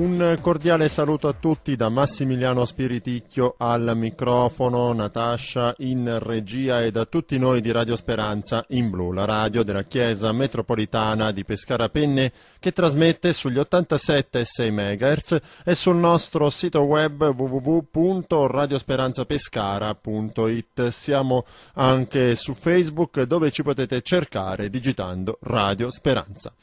Un cordiale saluto a tutti da Massimiliano Spiriticchio al microfono, Natascia in regia e da tutti noi di Radio Speranza in blu, la radio della Chiesa Metropolitana di Pescara Penne che trasmette sugli 87,6 MHz e sul nostro sito web www.radiosperanzapescara.it. Siamo anche su Facebook dove ci potete cercare digitando Radio Speranza.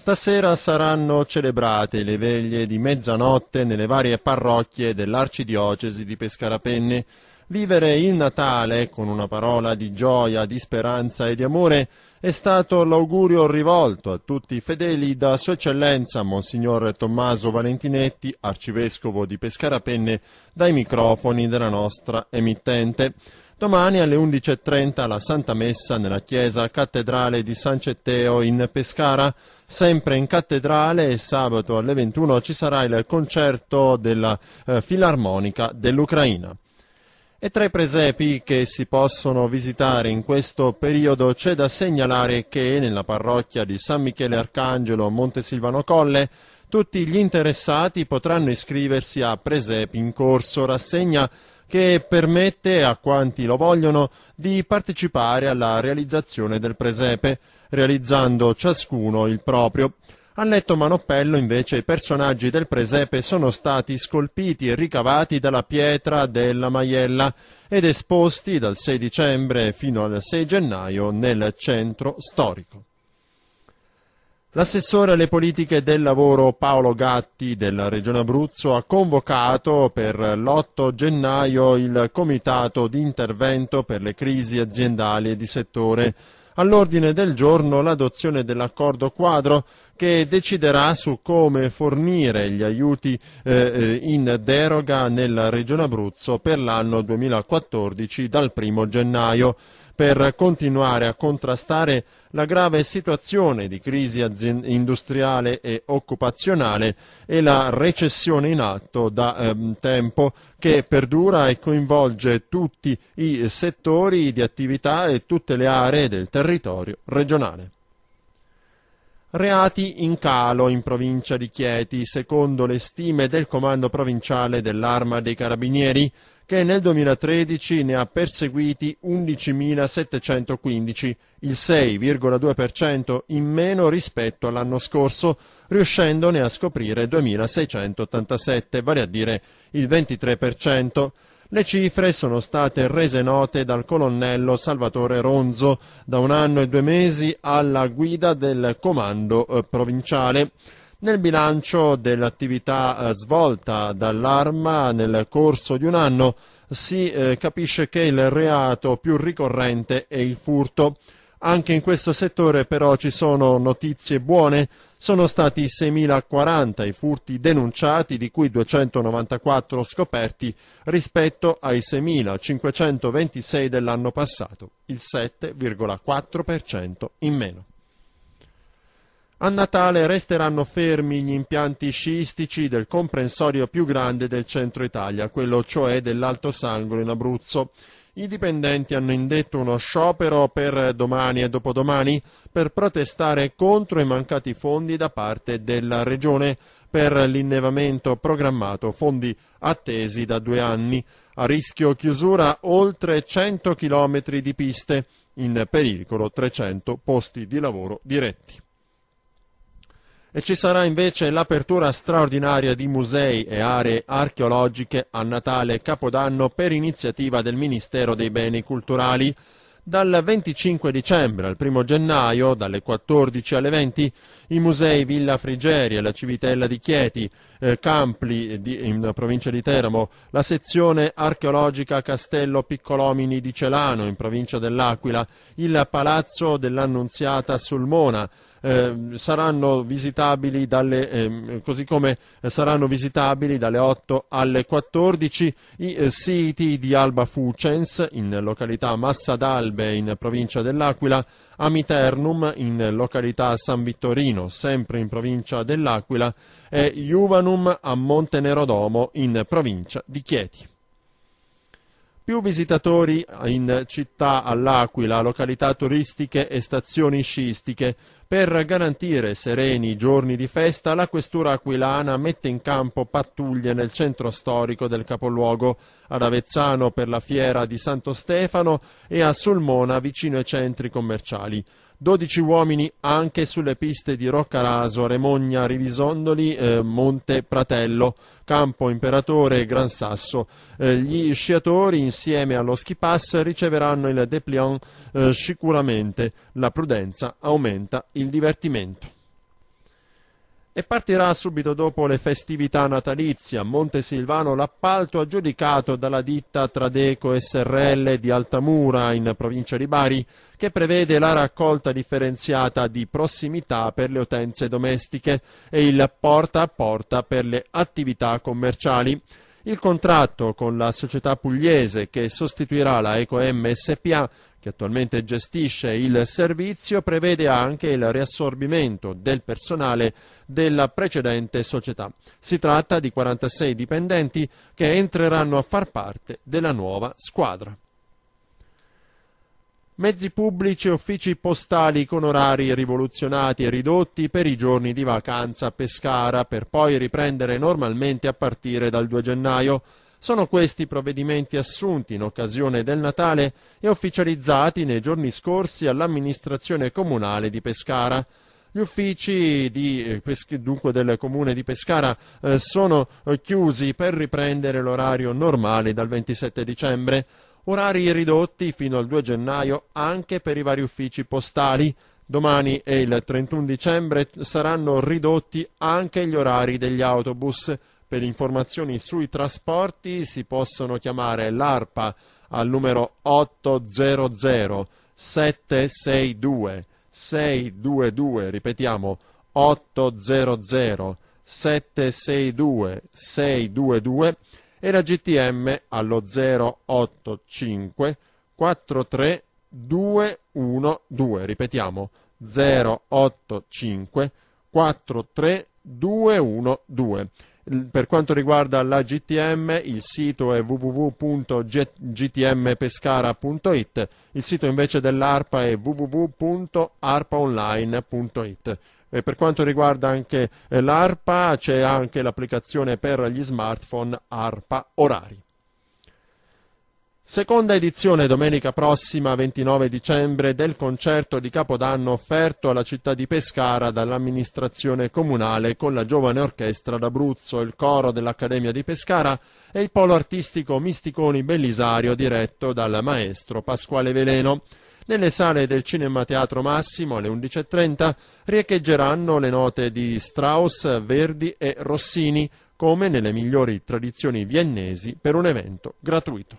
Stasera saranno celebrate le veglie di mezzanotte nelle varie parrocchie dell'arcidiocesi di Pescarapenne. Vivere il Natale con una parola di gioia, di speranza e di amore è stato l'augurio rivolto a tutti i fedeli da Sua Eccellenza Monsignor Tommaso Valentinetti, arcivescovo di Pescarapenne, dai microfoni della nostra emittente. Domani alle 11.30 la Santa Messa nella chiesa cattedrale di San Cetteo in Pescara. Sempre in cattedrale e sabato alle 21 ci sarà il concerto della eh, Filarmonica dell'Ucraina. E tra i presepi che si possono visitare in questo periodo c'è da segnalare che nella parrocchia di San Michele Arcangelo a Montesilvano Colle tutti gli interessati potranno iscriversi a Presepi in corso, rassegna che permette a quanti lo vogliono di partecipare alla realizzazione del presepe, realizzando ciascuno il proprio. A letto manopello invece i personaggi del presepe sono stati scolpiti e ricavati dalla pietra della Maiella ed esposti dal 6 dicembre fino al 6 gennaio nel centro storico. L'assessore alle politiche del lavoro Paolo Gatti della Regione Abruzzo ha convocato per l'8 gennaio il Comitato di intervento per le crisi aziendali e di settore. All'ordine del giorno l'adozione dell'accordo quadro che deciderà su come fornire gli aiuti eh, eh in deroga nella Regione Abruzzo per l'anno 2014 dal 1 gennaio per continuare a contrastare la grave situazione di crisi industriale e occupazionale e la recessione in atto da ehm, tempo che perdura e coinvolge tutti i settori di attività e tutte le aree del territorio regionale. Reati in calo in provincia di Chieti, secondo le stime del Comando provinciale dell'Arma dei Carabinieri, che nel 2013 ne ha perseguiti 11.715, il 6,2% in meno rispetto all'anno scorso, riuscendone a scoprire 2.687, vale a dire il 23%. Le cifre sono state rese note dal colonnello Salvatore Ronzo, da un anno e due mesi alla guida del comando eh, provinciale nel bilancio dell'attività eh, svolta dall'arma nel corso di un anno si eh, capisce che il reato più ricorrente è il furto. Anche in questo settore però ci sono notizie buone, sono stati 6.040 i furti denunciati, di cui 294 scoperti, rispetto ai 6.526 dell'anno passato, il 7,4% in meno. A Natale resteranno fermi gli impianti sciistici del comprensorio più grande del centro Italia, quello cioè dell'Alto Sangro in Abruzzo. I dipendenti hanno indetto uno sciopero per domani e dopodomani per protestare contro i mancati fondi da parte della Regione per l'innevamento programmato, fondi attesi da due anni. A rischio chiusura oltre 100 chilometri di piste, in pericolo 300 posti di lavoro diretti e ci sarà invece l'apertura straordinaria di musei e aree archeologiche a Natale e Capodanno per iniziativa del Ministero dei Beni Culturali. Dal 25 dicembre al 1 gennaio, dalle 14 alle 20, i musei Villa Frigeria, la Civitella di Chieti, eh, Campli eh, di, in provincia di Teramo, la sezione archeologica Castello Piccolomini di Celano in provincia dell'Aquila, il Palazzo dell'Annunziata Sulmona, eh, saranno visitabili dalle, eh, così come eh, saranno visitabili dalle 8 alle 14 i eh, siti di Alba Fucens in località Massa d'Albe in provincia dell'Aquila, Amiternum in località San Vittorino, sempre in provincia dell'Aquila, e Juvanum a Montenerodomo in provincia di Chieti. Più visitatori in città all'Aquila, località turistiche e stazioni sciistiche per garantire sereni giorni di festa, la questura aquilana mette in campo pattuglie nel centro storico del capoluogo, ad Avezzano per la fiera di Santo Stefano e a Sulmona vicino ai centri commerciali. 12 uomini anche sulle piste di Roccaraso, Remogna, Rivisondoli, eh, Monte Pratello, Campo Imperatore e Gran Sasso. Eh, gli sciatori insieme allo ski pass riceveranno il dépliant eh, sicuramente. La prudenza aumenta il divertimento e partirà subito dopo le festività natalizie a Montesilvano l'appalto aggiudicato dalla ditta Tradeco SRL di Altamura in provincia di Bari che prevede la raccolta differenziata di prossimità per le utenze domestiche e il porta a porta per le attività commerciali. Il contratto con la società pugliese che sostituirà la EcoM SPA che attualmente gestisce il servizio, prevede anche il riassorbimento del personale della precedente società. Si tratta di 46 dipendenti che entreranno a far parte della nuova squadra. Mezzi pubblici e uffici postali con orari rivoluzionati e ridotti per i giorni di vacanza a Pescara per poi riprendere normalmente a partire dal 2 gennaio. Sono questi provvedimenti assunti in occasione del Natale e ufficializzati nei giorni scorsi all'amministrazione comunale di Pescara. Gli uffici di, eh, dunque, del comune di Pescara eh, sono eh, chiusi per riprendere l'orario normale dal 27 dicembre, orari ridotti fino al 2 gennaio anche per i vari uffici postali. Domani e il 31 dicembre saranno ridotti anche gli orari degli autobus, per informazioni sui trasporti si possono chiamare l'ARPA al numero 800 762 622, ripetiamo 800 762 622 e la GTM allo 085 43 212, ripetiamo 085 43 212. Per quanto riguarda la GTM, il sito è www.gtmpescara.it, il sito invece dell'ARPA è www.arpaonline.it. E per quanto riguarda anche eh, l'ARPA c'è anche l'applicazione per gli smartphone ARPA Orari. Seconda edizione domenica prossima 29 dicembre del concerto di Capodanno offerto alla città di Pescara dall'amministrazione comunale con la giovane orchestra d'Abruzzo, il coro dell'Accademia di Pescara e il polo artistico Misticoni Bellisario diretto dal maestro Pasquale Veleno. Nelle sale del Cinema Teatro Massimo alle 11.30 riecheggeranno le note di Strauss, Verdi e Rossini come nelle migliori tradizioni viennesi per un evento gratuito.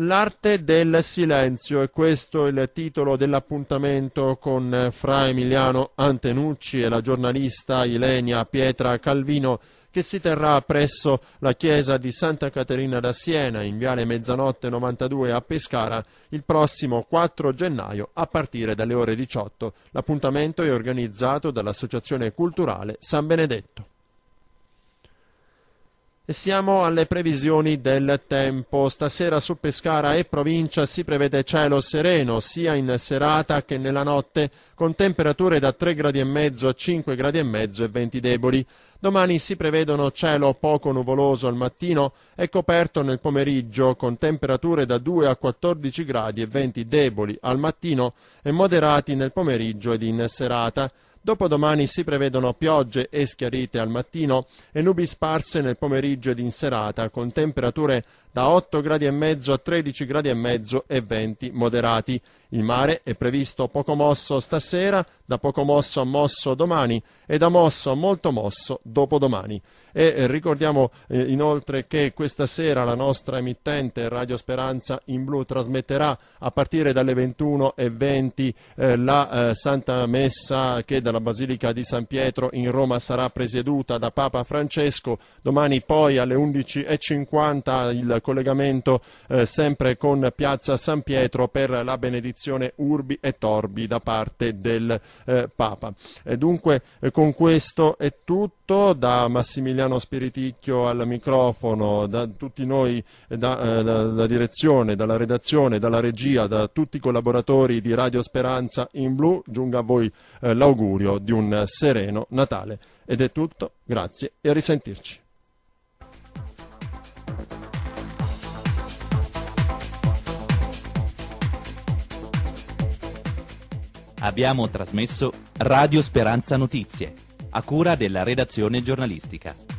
L'arte del silenzio è questo il titolo dell'appuntamento con eh, fra Emiliano Antenucci e la giornalista Ilenia Pietra Calvino che si terrà presso la chiesa di Santa Caterina da Siena in Viale Mezzanotte 92 a Pescara il prossimo 4 gennaio a partire dalle ore 18. L'appuntamento è organizzato dall'Associazione Culturale San Benedetto. Siamo alle previsioni del tempo. Stasera su Pescara e provincia si prevede cielo sereno sia in serata che nella notte con temperature da 3 gradi e mezzo a 5 gradi e mezzo e venti deboli. Domani si prevedono cielo poco nuvoloso al mattino e coperto nel pomeriggio con temperature da 2 a 14 gradi e venti deboli al mattino e moderati nel pomeriggio ed in serata. Dopodomani si prevedono piogge e schiarite al mattino e nubi sparse nel pomeriggio ed in serata, con temperature da 8 gradi e mezzo a 13 gradi e mezzo e venti moderati. Il mare è previsto poco mosso stasera, da poco mosso a mosso domani e da mosso a molto mosso dopodomani. E eh, ricordiamo eh, inoltre che questa sera la nostra emittente Radio Speranza in blu trasmetterà a partire dalle 21.20 eh, la eh, Santa Messa che dalla la Basilica di San Pietro in Roma sarà presieduta da Papa Francesco, domani poi alle 11.50 il collegamento eh, sempre con Piazza San Pietro per la benedizione Urbi e Torbi da parte del eh, Papa. E dunque eh, con questo è tutto, da Massimiliano Spiriticchio al microfono, da tutti noi, eh, da, eh, dalla direzione, dalla redazione, dalla regia, da tutti i collaboratori di Radio Speranza in Blu, giunga a voi eh, l'augurio augurio di un sereno Natale. Ed è tutto, grazie e a risentirci. Abbiamo trasmesso Radio Speranza Notizie, a cura della redazione giornalistica.